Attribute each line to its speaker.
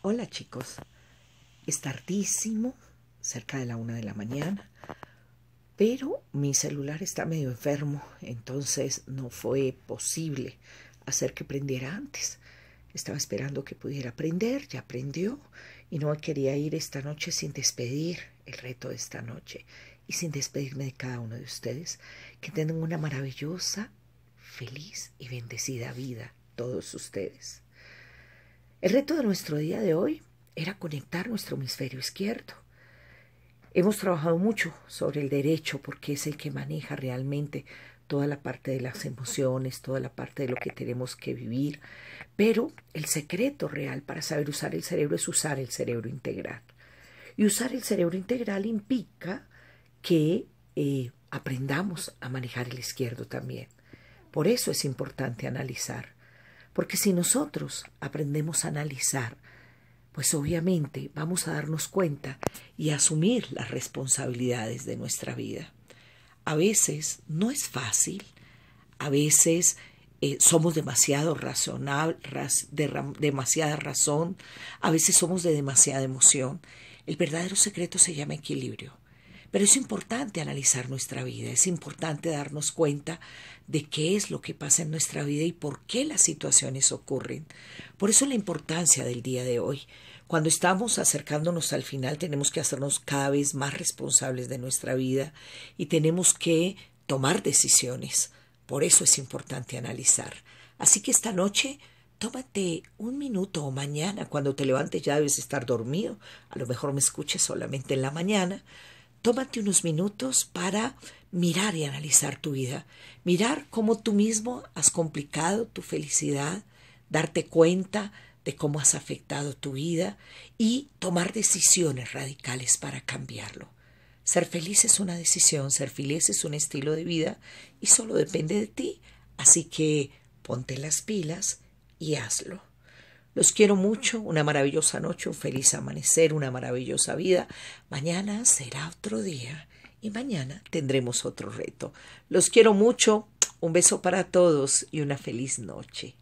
Speaker 1: Hola chicos, es tardísimo, cerca de la una de la mañana, pero mi celular está medio enfermo, entonces no fue posible hacer que prendiera antes. Estaba esperando que pudiera aprender, ya aprendió y no quería ir esta noche sin despedir el reto de esta noche y sin despedirme de cada uno de ustedes. Que tengan una maravillosa, feliz y bendecida vida todos ustedes. El reto de nuestro día de hoy era conectar nuestro hemisferio izquierdo. Hemos trabajado mucho sobre el derecho porque es el que maneja realmente toda la parte de las emociones, toda la parte de lo que tenemos que vivir, pero el secreto real para saber usar el cerebro es usar el cerebro integral. Y usar el cerebro integral implica que eh, aprendamos a manejar el izquierdo también. Por eso es importante analizar porque si nosotros aprendemos a analizar, pues obviamente vamos a darnos cuenta y asumir las responsabilidades de nuestra vida. A veces no es fácil, a veces eh, somos demasiado razonables, de demasiada razón, a veces somos de demasiada emoción. El verdadero secreto se llama equilibrio. Pero es importante analizar nuestra vida, es importante darnos cuenta de qué es lo que pasa en nuestra vida y por qué las situaciones ocurren. Por eso la importancia del día de hoy. Cuando estamos acercándonos al final tenemos que hacernos cada vez más responsables de nuestra vida y tenemos que tomar decisiones. Por eso es importante analizar. Así que esta noche tómate un minuto o mañana, cuando te levantes ya debes estar dormido, a lo mejor me escuches solamente en la mañana, tómate unos minutos para mirar y analizar tu vida, mirar cómo tú mismo has complicado tu felicidad, darte cuenta de cómo has afectado tu vida y tomar decisiones radicales para cambiarlo. Ser feliz es una decisión, ser feliz es un estilo de vida y solo depende de ti. Así que ponte las pilas y hazlo. Los quiero mucho, una maravillosa noche, un feliz amanecer, una maravillosa vida. Mañana será otro día y mañana tendremos otro reto. Los quiero mucho, un beso para todos y una feliz noche.